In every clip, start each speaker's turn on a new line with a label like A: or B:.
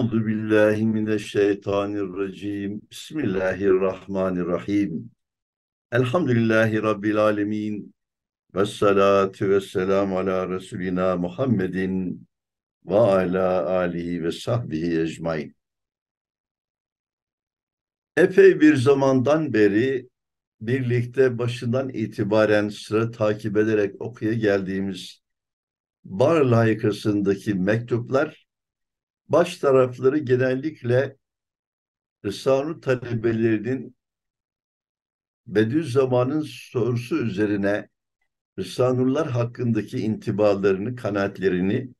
A: Euzu billahi mineşşeytanirracim. Bismillahirrahmanirrahim. Elhamdülillahi rabbil alamin. Ve salatu ve selam ala resulina Muhammedin ve ala alihi ve sahbihi ecmaîn. Epey bir zamandan beri birlikte başından itibaren sıra takip ederek okuya geldiğimiz Bar layıkasındaki mektuplar baş tarafları genellikle Risale-i talebelerinin Bediüzzaman'ın sorusu üzerine Risanurlar hakkındaki intibalarını, kanaatlerini,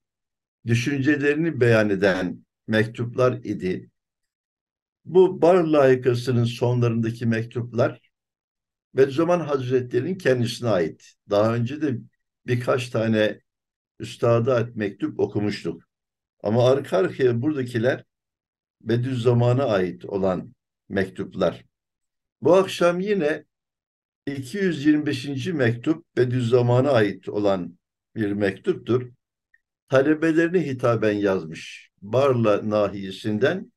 A: düşüncelerini beyan eden mektuplar idi. Bu Bar layıkasının sonlarındaki mektuplar Bediüzzaman Hazretleri'nin kendisine ait. Daha önce de birkaç tane üstada mektup okumuştuk. Ama arka arkaya buradakiler Bediüzzaman'a ait olan mektuplar. Bu akşam yine 225. mektup Bediüzzaman'a ait olan bir mektuptur. Talebelerine hitaben yazmış. Barla nahiyesinden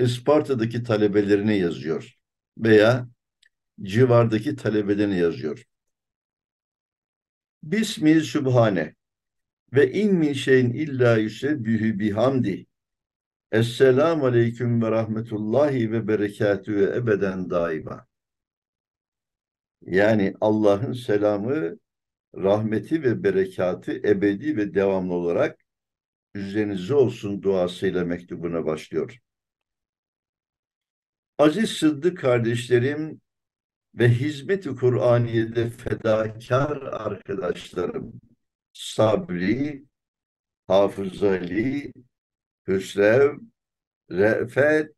A: Isparta'daki talebelerine yazıyor veya civardaki talebelerine yazıyor. Bismi Sübhane ve in min şeyin illa yüsebbühü bihamdi. Esselamu aleyküm ve rahmetullahi ve berekatühü ebeden daima. Yani Allah'ın selamı, rahmeti ve berekatı ebedi ve devamlı olarak üzerinize olsun duasıyla mektubuna başlıyor. Aziz Sıddık kardeşlerim ve hizmet-i Kur'aniye'de fedakar arkadaşlarım, sabri, hafızali, Hüsrev, Refet,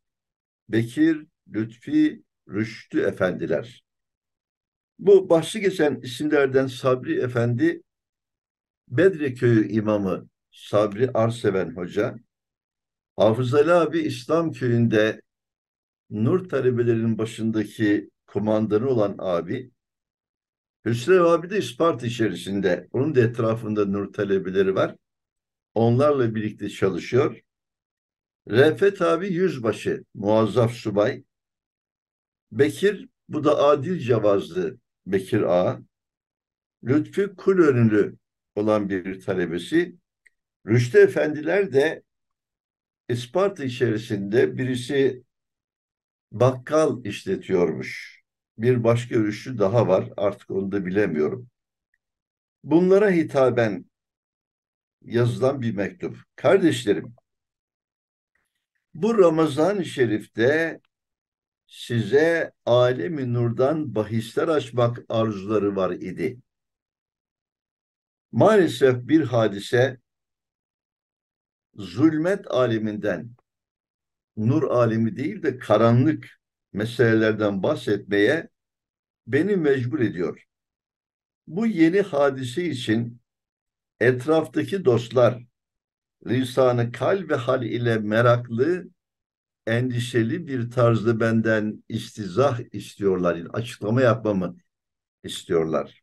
A: Bekir, Lütfi, Rüştü efendiler. Bu bahsi geçen isimlerden Sabri Efendi, Bedre Köyü imamı Sabri Arseven Hoca, Hafız Ali abi İslam köyünde Nur talebelerinin başındaki kumandanı olan abi, Hüsrev abi de Isparta içerisinde. Onun da etrafında nur talebeleri var. Onlarla birlikte çalışıyor. Refet abi yüzbaşı, muazzaf subay. Bekir, bu da Adil Cavazlı Bekir Ağa. Lütfü Kul önülü olan bir talebesi. Rüştü Efendiler de Isparta içerisinde birisi bakkal işletiyormuş bir başka üçlü daha var. Artık onu da bilemiyorum. Bunlara hitaben yazılan bir mektup. Kardeşlerim, bu Ramazan-ı Şerif'te size alemi nurdan bahisler açmak arzuları var idi. Maalesef bir hadise zulmet aleminden nur alemi değil de karanlık meselelerden bahsetmeye beni mecbur ediyor. Bu yeni hadise için etraftaki dostlar lisanı kal ve hal ile meraklı, endişeli bir tarzda benden istizah istiyorlar, açıklama yapmamı istiyorlar.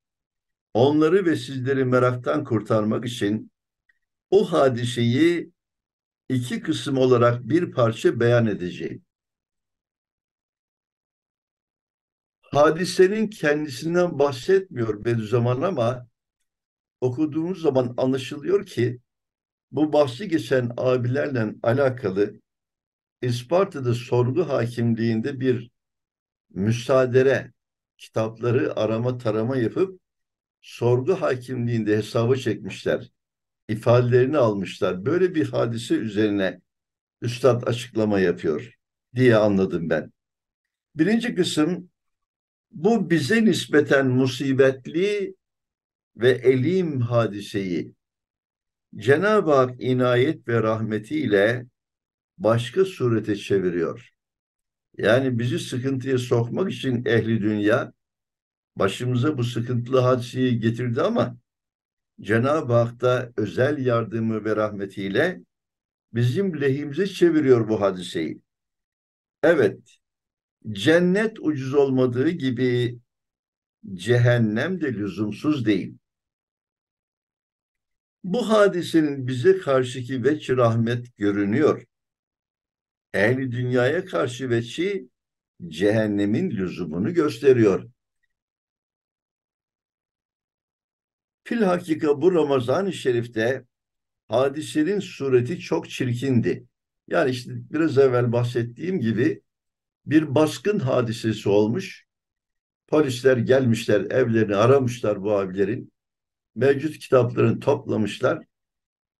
A: Onları ve sizleri meraktan kurtarmak için o hadiseyi iki kısım olarak bir parça beyan edeceğim. hadisenin kendisinden bahsetmiyor Bediüzzaman ama okuduğumuz zaman anlaşılıyor ki bu bahsi geçen abilerle alakalı İsparta'da sorgu hakimliğinde bir müsaadere kitapları arama tarama yapıp sorgu hakimliğinde hesaba çekmişler. ifadelerini almışlar. Böyle bir hadise üzerine Üstad açıklama yapıyor diye anladım ben. Birinci kısım bu bize nispeten musibetli ve elim hadiseyi Cenab-ı Hak inayet ve rahmetiyle başka surete çeviriyor. Yani bizi sıkıntıya sokmak için ehli dünya başımıza bu sıkıntılı hadiseyi getirdi ama Cenab-ı Hak da özel yardımı ve rahmetiyle bizim lehimize çeviriyor bu hadiseyi. Evet, Cennet ucuz olmadığı gibi cehennem de lüzumsuz değil. Bu hadisenin bize karşıki veçi rahmet görünüyor. Ehli dünyaya karşı veçi cehennemin lüzumunu gösteriyor. Fil hakika bu Ramazan-ı Şerif'te hadisenin sureti çok çirkindi. Yani işte biraz evvel bahsettiğim gibi bir baskın hadisesi olmuş. Polisler gelmişler, evlerini aramışlar bu abilerin. Mevcut kitaplarını toplamışlar.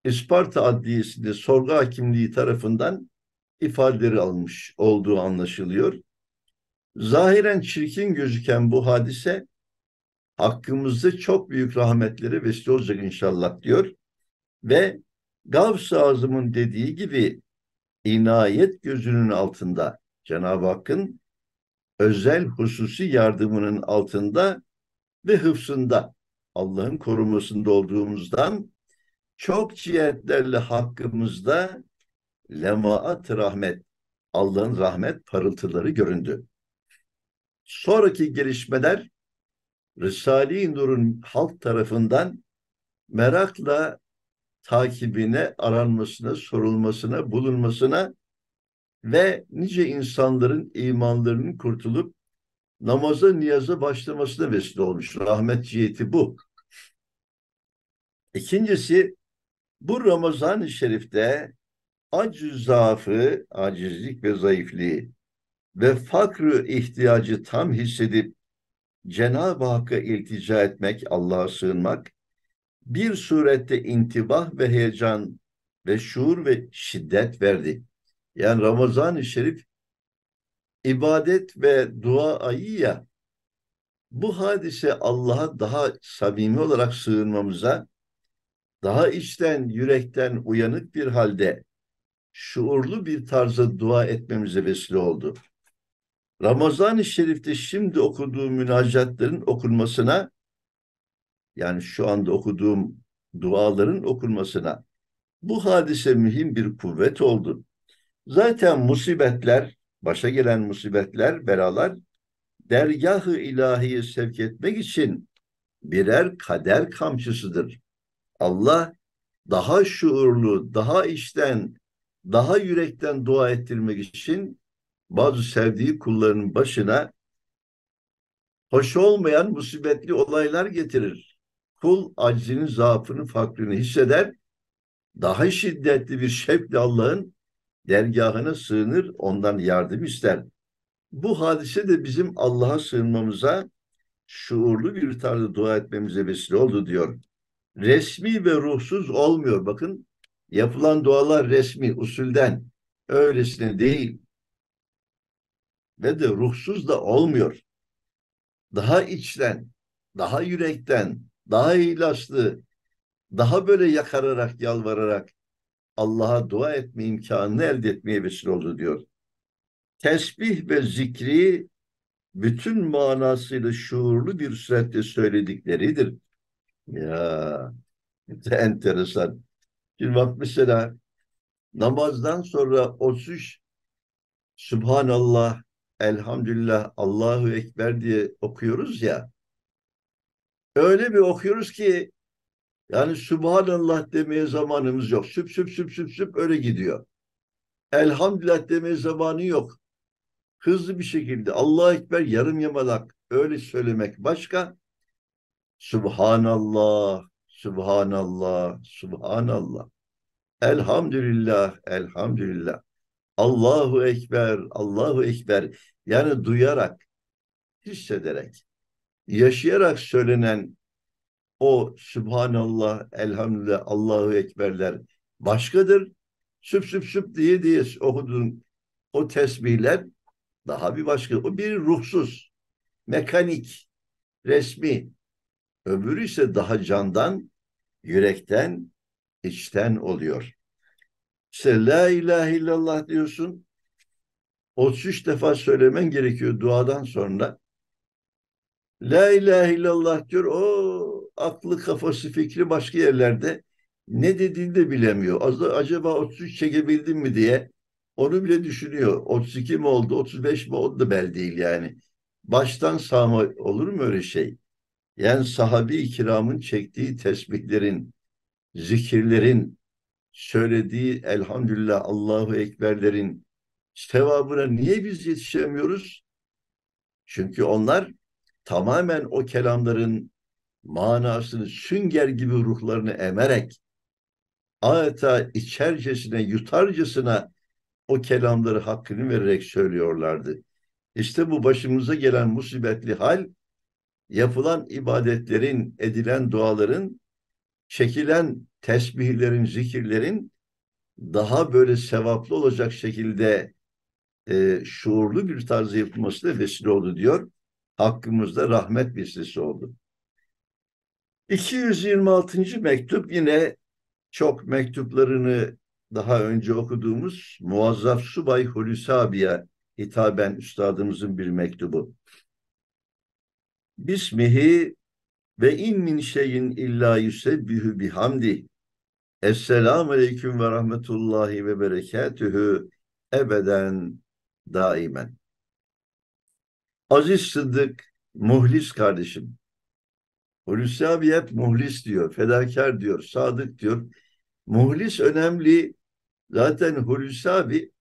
A: İsparta Adliyesi'nde sorgu hakimliği tarafından ifadeleri almış olduğu anlaşılıyor. Zahiren çirkin gözüken bu hadise hakkımızda çok büyük rahmetlere vesile olacak inşallah diyor. Ve Gavs-ı Azım'ın dediği gibi inayet gözünün altında Cenab-ı Hakk'ın özel hususi yardımının altında ve hıfsında Allah'ın korumasında olduğumuzdan çok cihetlerle hakkımızda lemaat rahmet, Allah'ın rahmet parıltıları göründü. Sonraki gelişmeler Risale-i Nur'un halk tarafından merakla takibine, aranmasına, sorulmasına, bulunmasına ve nice insanların imanlarının kurtulup namaza niyaza başlamasına vesile olmuş. Rahmet ciheti bu. İkincisi bu Ramazan-ı Şerif'te aciz zaafı, acizlik ve zayıflığı ve fakrı ihtiyacı tam hissedip Cenab-ı Hakk'a iltica etmek, Allah'a sığınmak bir surette intibah ve heyecan ve şuur ve şiddet verdi. Yani Ramazan-ı Şerif ibadet ve dua ayı ya bu hadise Allah'a daha samimi olarak sığınmamıza, daha içten, yürekten uyanık bir halde şuurlu bir tarzda dua etmemize vesile oldu. Ramazan-ı Şerif'te şimdi okuduğum münacatların okunmasına, yani şu anda okuduğum duaların okunmasına bu hadise mühim bir kuvvet oldu. Zaten musibetler, başa gelen musibetler, belalar dergahı ilahiye sevk etmek için birer kader kamçısıdır. Allah daha şuurlu, daha içten, daha yürekten dua ettirmek için bazı sevdiği kullarının başına hoş olmayan musibetli olaylar getirir. Kul acizinin, zaafını, fakrını hisseder. Daha şiddetli bir şevkle Allah'ın dergahına sığınır, ondan yardım ister. Bu hadise de bizim Allah'a sığınmamıza şuurlu bir tarzda dua etmemize vesile oldu diyor. Resmi ve ruhsuz olmuyor. Bakın yapılan dualar resmi, usulden, öylesine değil. Ve de ruhsuz da olmuyor. Daha içten, daha yürekten, daha ihlaslı, daha böyle yakararak, yalvararak, Allah'a dua etme imkanını elde etmeye vesile oldu diyor. Tesbih ve zikri bütün manasıyla şuurlu bir surette söyledikleridir. Ya de enteresan. Şimdi bak mesela namazdan sonra o 33 Subhanallah, Elhamdülillah, Allahu Ekber diye okuyoruz ya. Öyle bir okuyoruz ki yani Subhanallah demeye zamanımız yok. Süp süp süp süp süp öyle gidiyor. Elhamdülillah demeye zamanı yok. Hızlı bir şekilde Allah Ekber yarım yamalak öyle söylemek başka. Subhanallah, Subhanallah, Subhanallah. Elhamdülillah, elhamdülillah. Allahu Ekber, Allahu Ekber. Yani duyarak, hissederek, yaşayarak söylenen o Subhanallah, Elhamdülillah, Allahu Ekberler başkadır. Süp süp süp diye diye okuduğun o tesbihler daha bir başka. O bir ruhsuz, mekanik, resmi. Öbürü ise daha candan, yürekten, içten oluyor. İşte la ilahe illallah diyorsun. 33 defa söylemen gerekiyor duadan sonra. La ilahe illallah diyor. O aklı, kafası, fikri başka yerlerde. Ne dediğini de bilemiyor. Az da acaba 33 çekebildim mi diye onu bile düşünüyor. 32 mi oldu, 35 mi oldu da belli değil yani. Baştan sağma olur mu öyle şey? Yani sahabi kiramın çektiği tesbihlerin, zikirlerin, söylediği elhamdülillah Allahu Ekberlerin sevabına niye biz yetişemiyoruz? Çünkü onlar tamamen o kelamların manasını sünger gibi ruhlarını emerek adeta içercesine, yutarcasına o kelamları hakkını vererek söylüyorlardı. İşte bu başımıza gelen musibetli hal, yapılan ibadetlerin, edilen duaların, çekilen tesbihlerin, zikirlerin daha böyle sevaplı olacak şekilde e, şuurlu bir tarzı yapılmasına vesile oldu diyor. Hakkımızda rahmet bir vesilesi oldu. 226. mektup yine çok mektuplarını daha önce okuduğumuz Muazzaf Subay Hulusi abiye hitaben üstadımızın bir mektubu. Bismihi ve in min şeyin illa yüsebbihü bihamdi. Esselamu aleyküm ve rahmetullahi ve bereketühü ebeden daimen. Aziz Sıddık, muhlis kardeşim. Hulusi abi hep muhlis diyor, fedakar diyor, sadık diyor. Muhlis önemli. Zaten Hulusi abi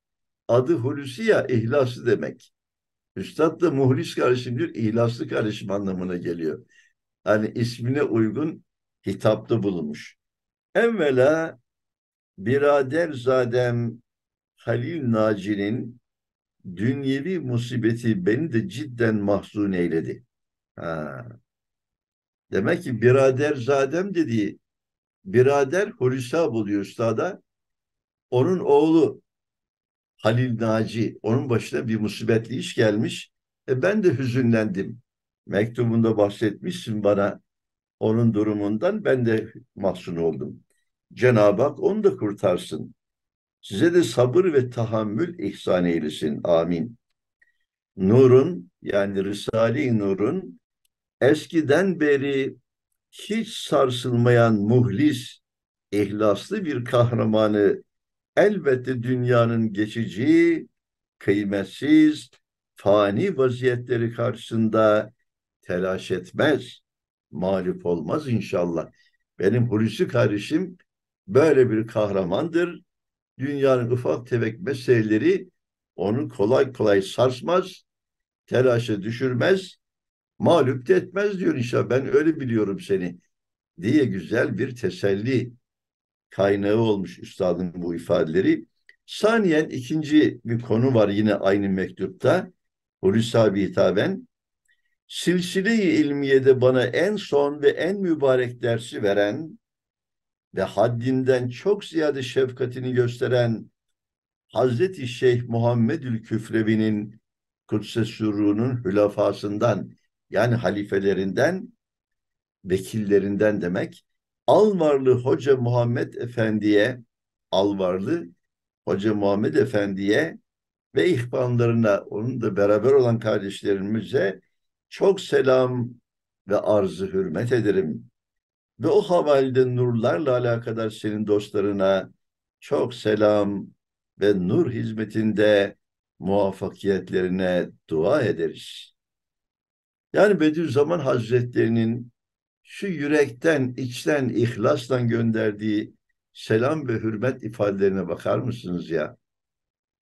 A: adı Hulusi ya ihlaslı demek. Üstad da muhlis kardeşim diyor, ihlaslı kardeşim anlamına geliyor. Hani ismine uygun hitapta bulunmuş. Evvela birader zadem Halil Naci'nin dünyevi musibeti beni de cidden mahzun eyledi. Ha. Demek ki birader zadem dediği birader Hulusi buluyor üstada. Onun oğlu Halil Naci, onun başına bir musibetli iş gelmiş. E ben de hüzünlendim. Mektubunda bahsetmişsin bana onun durumundan ben de mahzun oldum. Cenab-ı Hak onu da kurtarsın. Size de sabır ve tahammül ihsan eylesin. Amin. Nur'un yani Risale-i Nur'un eskiden beri hiç sarsılmayan muhlis, ihlaslı bir kahramanı elbette dünyanın geçici, kıymetsiz, fani vaziyetleri karşısında telaş etmez, mağlup olmaz inşallah. Benim Hulusi kardeşim böyle bir kahramandır. Dünyanın ufak tefek meseleleri onu kolay kolay sarsmaz, telaşa düşürmez, mağlup etmez diyor inşallah. Ben öyle biliyorum seni diye güzel bir teselli kaynağı olmuş üstadın bu ifadeleri. Saniyen ikinci bir konu var yine aynı mektupta. Hulusi abi hitaben. Silsile-i ilmiyede bana en son ve en mübarek dersi veren ve haddinden çok ziyade şefkatini gösteren Hazreti Şeyh Muhammedül Küfrevi'nin Kudüs'e sürrunun hülafasından yani halifelerinden, vekillerinden demek. Alvarlı Hoca Muhammed Efendi'ye, Alvarlı Hoca Muhammed Efendi'ye ve ihbanlarına, onun da beraber olan kardeşlerimize çok selam ve arzı hürmet ederim. Ve o havalide nurlarla alakadar senin dostlarına çok selam ve nur hizmetinde muvaffakiyetlerine dua ederiz. Yani Bediüzzaman Hazretlerinin şu yürekten, içten, ihlasla gönderdiği selam ve hürmet ifadelerine bakar mısınız ya?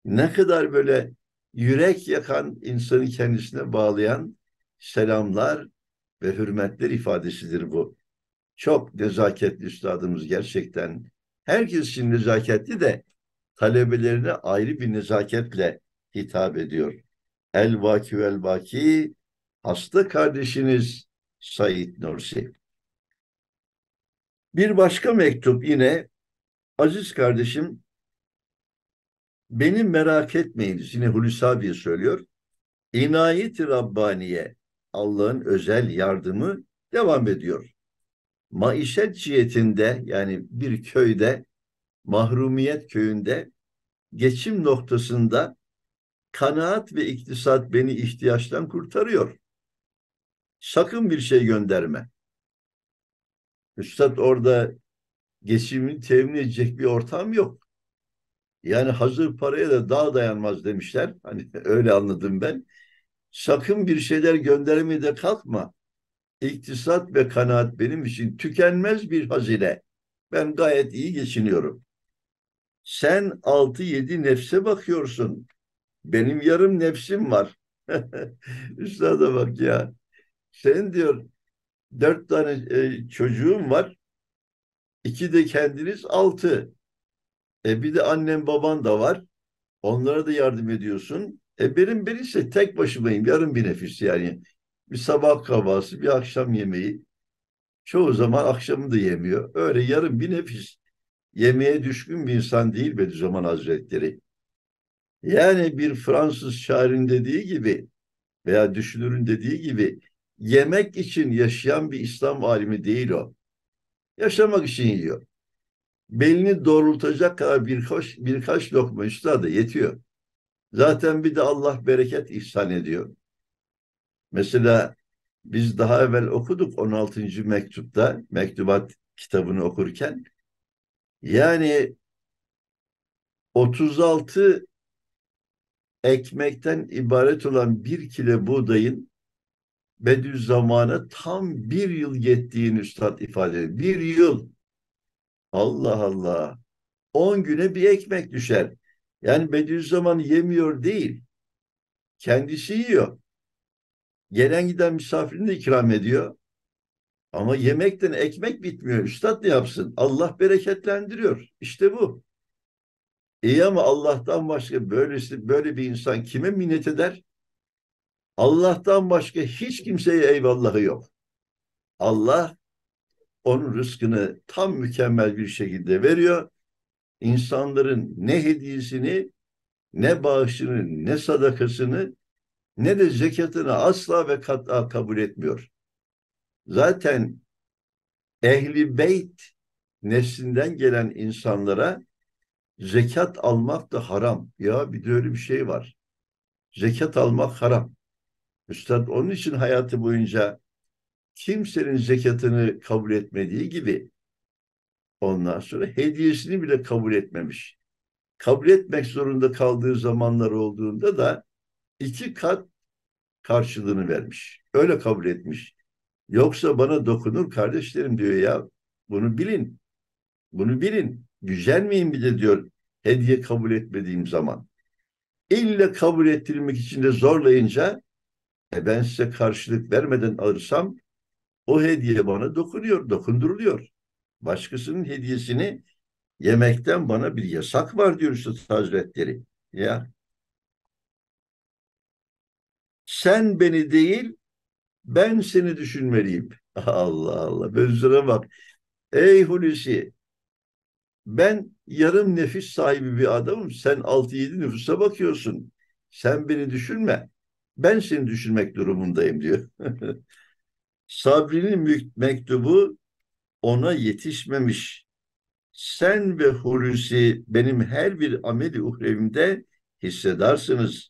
A: Ne kadar böyle yürek yakan, insanı kendisine bağlayan selamlar ve hürmetler ifadesidir bu. Çok nezaketli üstadımız gerçekten. Herkes için nezaketli de talebelerine ayrı bir nezaketle hitap ediyor. El vaki vel baki hasta kardeşiniz Said Nursi. Bir başka mektup yine aziz kardeşim beni merak etmeyiniz yine Hulusi abi söylüyor. İnayet-i Rabbaniye Allah'ın özel yardımı devam ediyor. Maişet cihetinde yani bir köyde mahrumiyet köyünde geçim noktasında kanaat ve iktisat beni ihtiyaçtan kurtarıyor sakın bir şey gönderme. Üstad orada geçimini temin edecek bir ortam yok. Yani hazır paraya da daha dayanmaz demişler. Hani öyle anladım ben. Sakın bir şeyler göndermeye de kalkma. İktisat ve kanaat benim için tükenmez bir hazine. Ben gayet iyi geçiniyorum. Sen altı yedi nefse bakıyorsun. Benim yarım nefsim var. Üstada bak ya senin diyor dört tane e, çocuğum var. İki de kendiniz altı. E bir de annem baban da var. Onlara da yardım ediyorsun. E benim ben tek başımayım. Yarım bir nefis yani. Bir sabah kahvaltısı, bir akşam yemeği. Çoğu zaman akşamı da yemiyor. Öyle yarım bir nefis. Yemeğe düşkün bir insan değil Bediüzzaman Hazretleri. Yani bir Fransız şairin dediği gibi veya düşünürün dediği gibi yemek için yaşayan bir İslam alimi değil o. Yaşamak için yiyor. Belini doğrultacak kadar birkaç, birkaç lokma üstadı yetiyor. Zaten bir de Allah bereket ihsan ediyor. Mesela biz daha evvel okuduk 16. mektupta, mektubat kitabını okurken. Yani 36 ekmekten ibaret olan bir kilo buğdayın Bediüzzaman'a tam bir yıl yettiğini üstad ifade ediyor. Bir yıl. Allah Allah. On güne bir ekmek düşer. Yani Bediüzzaman yemiyor değil. Kendisi yiyor. Gelen giden misafirini ikram ediyor. Ama yemekten ekmek bitmiyor. Üstad ne yapsın? Allah bereketlendiriyor. İşte bu. İyi ama Allah'tan başka böylesi böyle bir insan kime minnet eder? Allah'tan başka hiç kimseye eyvallahı yok. Allah onun rızkını tam mükemmel bir şekilde veriyor. İnsanların ne hediyesini, ne bağışını, ne sadakasını, ne de zekatını asla ve kat'a kabul etmiyor. Zaten ehli beyt neslinden gelen insanlara zekat almak da haram. Ya bir de öyle bir şey var. Zekat almak haram. Üstad onun için hayatı boyunca kimsenin zekatını kabul etmediği gibi ondan sonra hediyesini bile kabul etmemiş. Kabul etmek zorunda kaldığı zamanlar olduğunda da iki kat karşılığını vermiş. Öyle kabul etmiş. Yoksa bana dokunur kardeşlerim diyor ya. Bunu bilin. Bunu bilin. Güzel miyim bir de diyor hediye kabul etmediğim zaman. İlle kabul ettirmek için de zorlayınca e ben size karşılık vermeden alırsam o hediye bana dokunuyor, dokunduruluyor. Başkasının hediyesini yemekten bana bir yasak var diyor Üstad Hazretleri. Ya sen beni değil ben seni düşünmeliyim. Allah Allah. Özüne bak. Ey Hulusi ben yarım nefis sahibi bir adamım. Sen altı yedi nüfusa bakıyorsun. Sen beni düşünme ben seni düşünmek durumundayım diyor. Sabri'nin mektubu ona yetişmemiş. Sen ve Hulusi benim her bir ameli uhrevimde hissedersiniz.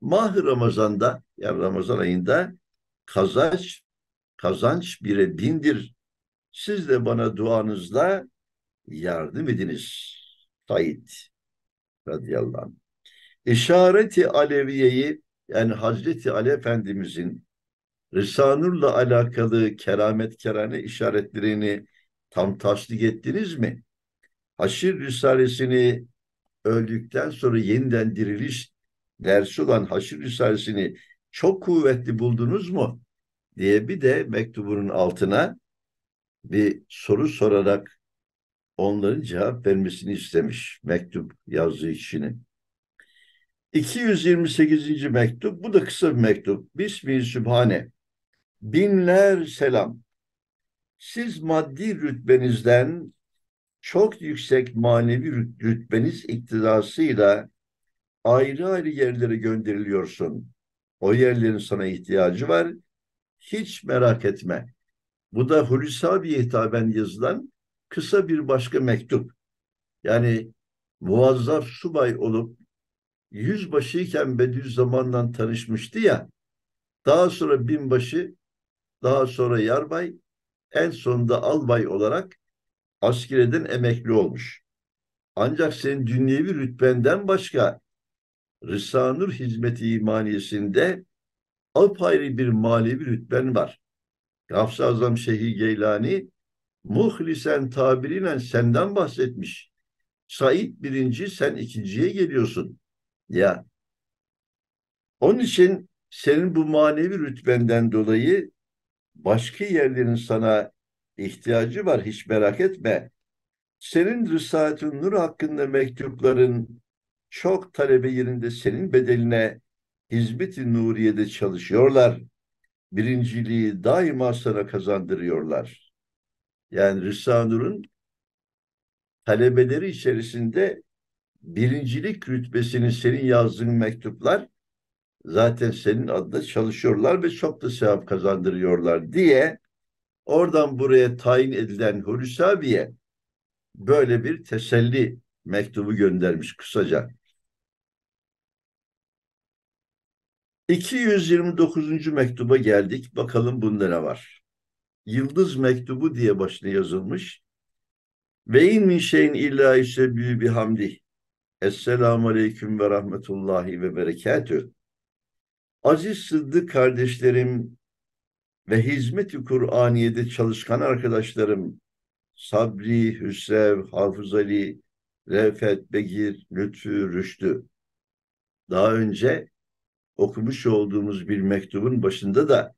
A: Mah Ramazan'da, yani Ramazan ayında kazanç, kazanç bire bindir. Siz de bana duanızla yardım ediniz. Said radıyallahu anh. İşareti Aleviye'yi yani Hazreti Ali Efendimizin Risanur'la alakalı keramet kerane işaretlerini tam tasdik ettiniz mi? Haşir Risalesini öldükten sonra yeniden diriliş dersi olan Haşir Risalesini çok kuvvetli buldunuz mu? diye bir de mektubunun altına bir soru sorarak onların cevap vermesini istemiş mektup yazdığı kişinin. 228. mektup, bu da kısa bir mektup. Bismi Sübhane, binler selam. Siz maddi rütbenizden çok yüksek manevi rütbeniz iktidasıyla ayrı ayrı yerlere gönderiliyorsun. O yerlerin sana ihtiyacı var. Hiç merak etme. Bu da Hulusi abi hitaben yazılan kısa bir başka mektup. Yani muazzaf subay olup yüzbaşıyken bediüzzaman'dan tanışmıştı ya. Daha sonra binbaşı, daha sonra yarbay, en sonunda albay olarak askereden emekli olmuş. Ancak senin dünyevi rütbenden başka Risanur hizmeti imaniyesinde apayrı bir manevi rütben var. Gafs-ı Azam Şeyhi Geylani muhlisen tabirinen senden bahsetmiş. Said birinci sen ikinciye geliyorsun. Ya onun için senin bu manevi rütbenden dolayı başka yerlerin sana ihtiyacı var hiç merak etme. Senin Risale-i Nur hakkında mektupların çok talebe yerinde senin bedeline Hizmet-i Nuriye'de çalışıyorlar. Birinciliği daima sana kazandırıyorlar. Yani Risale-i Nur'un talebeleri içerisinde birincilik rütbesinin senin yazdığın mektuplar zaten senin adına çalışıyorlar ve çok da sevap kazandırıyorlar diye oradan buraya tayin edilen Hulusi abiye böyle bir teselli mektubu göndermiş kısaca. 229. mektuba geldik. Bakalım bunda ne var? Yıldız mektubu diye başına yazılmış. Ve in min şeyin illa işte büyü bir hamdi. Esselamu Aleyküm ve Rahmetullahi ve Berekatü. Aziz Sıddık kardeşlerim ve hizmet-i Kur'aniye'de çalışkan arkadaşlarım Sabri, Hüsrev, Hafız Ali, Refet, Begir, Lütfü, Rüştü. Daha önce okumuş olduğumuz bir mektubun başında da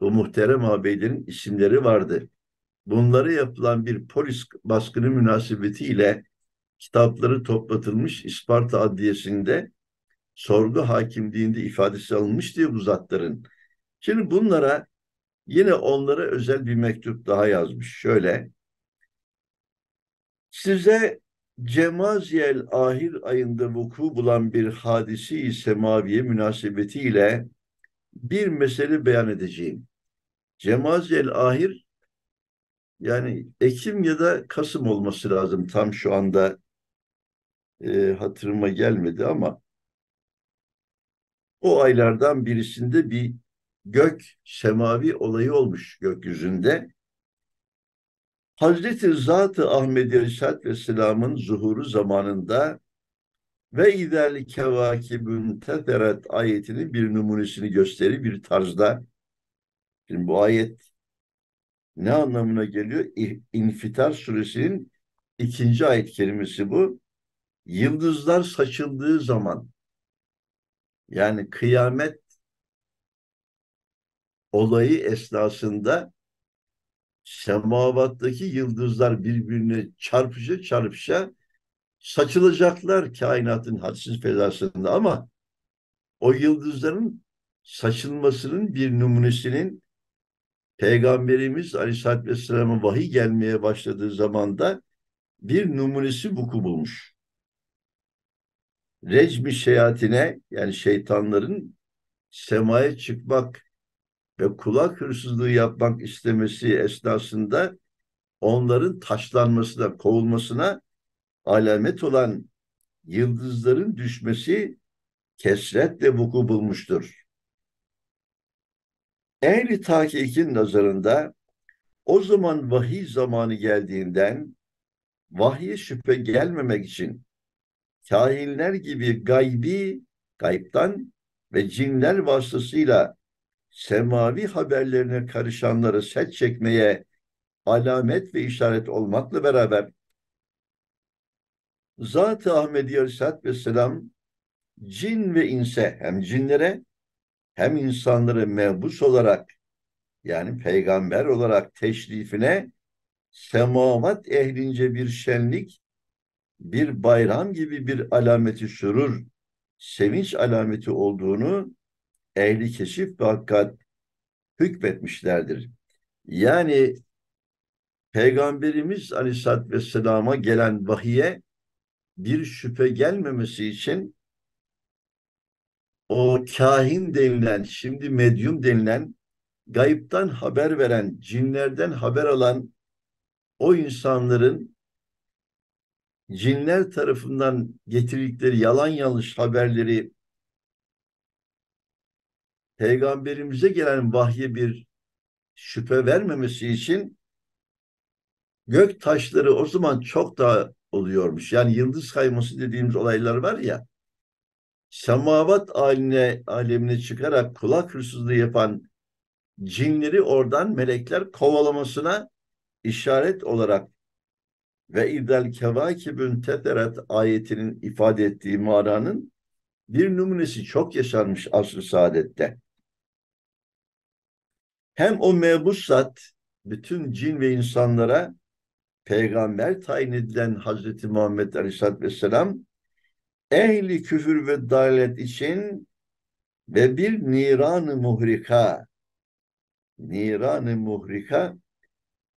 A: bu muhterem ağabeylerin isimleri vardı. Bunları yapılan bir polis baskını münasebetiyle kitapları toplatılmış İsparta Adliyesi'nde sorgu hakimliğinde ifadesi alınmış diye bu zatların. Şimdi bunlara yine onlara özel bir mektup daha yazmış. Şöyle size Cemaziyel ahir ayında vuku bulan bir hadisi semaviye münasebetiyle bir mesele beyan edeceğim. Cemaziyel ahir yani Ekim ya da Kasım olması lazım tam şu anda e, hatırıma gelmedi ama o aylardan birisinde bir gök semavi olayı olmuş gökyüzünde. Hazreti Zat-ı Ahmed Aleyhisselatü Vesselam'ın zuhuru zamanında ve idel kevakibün teferet ayetinin bir numunesini gösteri bir tarzda. Şimdi bu ayet ne anlamına geliyor? İnfitar suresinin ikinci ayet kelimesi bu yıldızlar saçıldığı zaman yani kıyamet olayı esnasında semavattaki yıldızlar birbirine çarpışa çarpışa saçılacaklar kainatın hadsiz fezasında ama o yıldızların saçılmasının bir numunesinin Peygamberimiz Aleyhisselatü Vesselam'a vahiy gelmeye başladığı zamanda bir numunesi vuku bulmuş. Recmi şeyatine yani şeytanların semaya çıkmak ve kulak hırsızlığı yapmak istemesi esnasında onların taşlanmasına, kovulmasına alamet olan yıldızların düşmesi kesretle vuku bulmuştur. Ehli takikin nazarında o zaman vahiy zamanı geldiğinden vahye şüphe gelmemek için kainler gibi gaybi, gayiptan ve cinler vasıtasıyla semavi haberlerine karışanları set çekmeye alamet ve işaret olmakla beraber Zat-ı Ahmedi Aleyhisselatü Vesselam cin ve inse hem cinlere hem insanlara mebus olarak yani peygamber olarak teşrifine semavat ehlince bir şenlik bir bayram gibi bir alameti şurur, sevinç alameti olduğunu ehli keşif ve hakikat hükmetmişlerdir. Yani Peygamberimiz Aleyhisselatü Vesselam'a gelen vahiye bir şüphe gelmemesi için o kahin denilen, şimdi medyum denilen, gayiptan haber veren, cinlerden haber alan o insanların cinler tarafından getirdikleri yalan yanlış haberleri peygamberimize gelen vahye bir şüphe vermemesi için gök taşları o zaman çok daha oluyormuş. Yani yıldız kayması dediğimiz olaylar var ya semavat aline, alemine çıkarak kulak hırsızlığı yapan cinleri oradan melekler kovalamasına işaret olarak ve idal kevakibün teteret ayetinin ifade ettiği mananın bir numunesi çok yaşanmış asr-ı saadette. Hem o mebusat bütün cin ve insanlara peygamber tayin edilen Hazreti Muhammed Aleyhisselatü Vesselam ehli küfür ve dalet için ve bir niran-ı muhrika niran-ı muhrika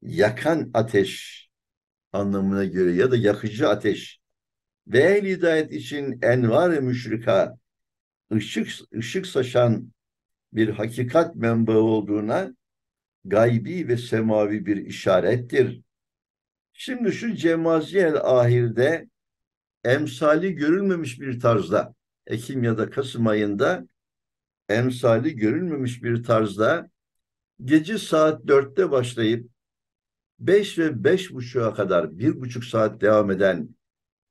A: yakan ateş anlamına göre ya da yakıcı ateş ve ehl hidayet için envar-ı müşrika ışık, ışık saçan bir hakikat menbaı olduğuna gaybi ve semavi bir işarettir. Şimdi şu cemazi ahirde emsali görülmemiş bir tarzda Ekim ya da Kasım ayında emsali görülmemiş bir tarzda gece saat dörtte başlayıp 5 ve 5.30'a kadar 1.5 saat devam eden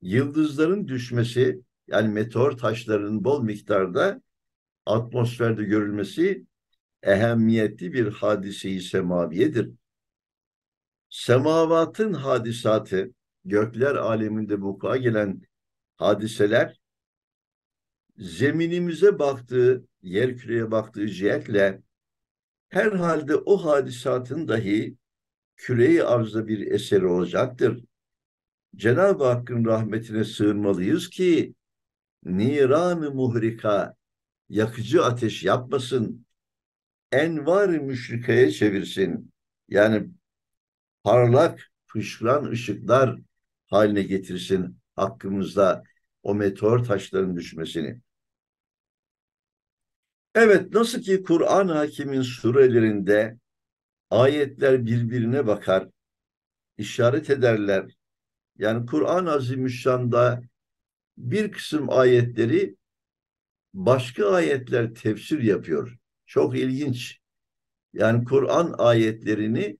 A: yıldızların düşmesi yani meteor taşlarının bol miktarda atmosferde görülmesi ehemmiyetli bir hadise hadiseyi semaviyedir. Semavatın hadisatı, gökler aleminde vuku'a gelen hadiseler, zeminimize baktığı, yerküreye baktığı cihetle herhalde o hadisatın dahi küreyi arzda bir eseri olacaktır. Cenab-ı Hakk'ın rahmetine sığınmalıyız ki niran-ı muhrika yakıcı ateş yapmasın, envar-ı müşrikaya çevirsin. Yani parlak, fışkıran ışıklar haline getirsin hakkımızda o meteor taşların düşmesini. Evet nasıl ki Kur'an hakimin surelerinde Ayetler birbirine bakar, işaret ederler. Yani Kur'an-ı Azimüşşan'da bir kısım ayetleri başka ayetler tefsir yapıyor. Çok ilginç. Yani Kur'an ayetlerini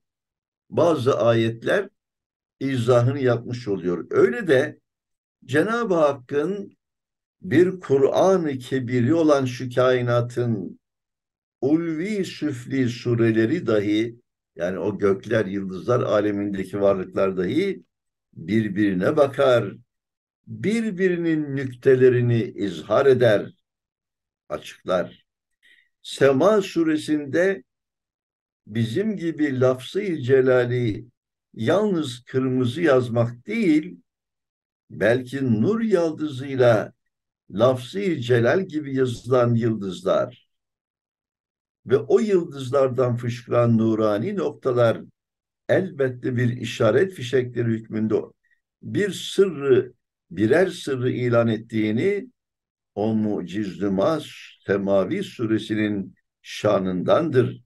A: bazı ayetler izahını yapmış oluyor. Öyle de Cenab-ı Hakk'ın bir Kur'an-ı Kebiri olan şu kainatın ulvi süfli sureleri dahi yani o gökler, yıldızlar alemindeki varlıklar dahi birbirine bakar. Birbirinin nüktelerini izhar eder, açıklar. Sema suresinde bizim gibi lafzı celali yalnız kırmızı yazmak değil, belki nur yıldızıyla lafzı celal gibi yazılan yıldızlar ve o yıldızlardan fışkıran nurani noktalar elbette bir işaret fişekleri hükmünde bir sırrı birer sırrı ilan ettiğini o mucizlima semavi suresinin şanındandır.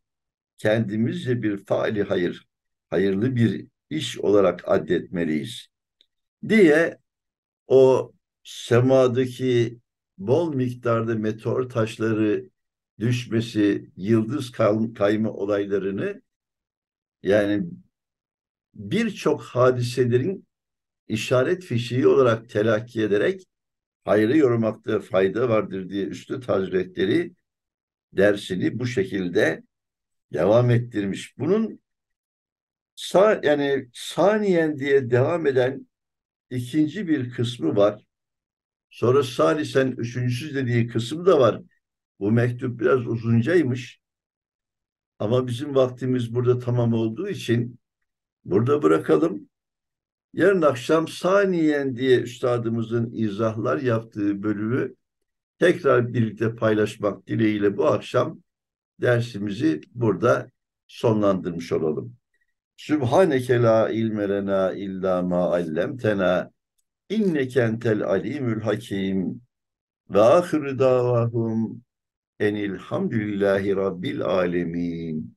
A: Kendimizce bir faali hayır, hayırlı bir iş olarak addetmeliyiz diye o semadaki bol miktarda meteor taşları düşmesi, yıldız kayma olaylarını yani birçok hadiselerin işaret fişiği olarak telakki ederek hayrı yorumakta fayda vardır diye üstü Hazretleri dersini bu şekilde devam ettirmiş. Bunun sa yani saniyen diye devam eden ikinci bir kısmı var. Sonra salisen üçüncüsü dediği kısım da var. Bu mektup biraz uzuncaymış. Ama bizim vaktimiz burada tamam olduğu için burada bırakalım. Yarın akşam saniyen diye üstadımızın izahlar yaptığı bölümü tekrar birlikte paylaşmak dileğiyle bu akşam dersimizi burada sonlandırmış olalım. Sübhaneke la ilme illa ma allemtena inneke entel alimül hakim ve ahiru davahum Enilhamdülillahi Rabbil Alemin.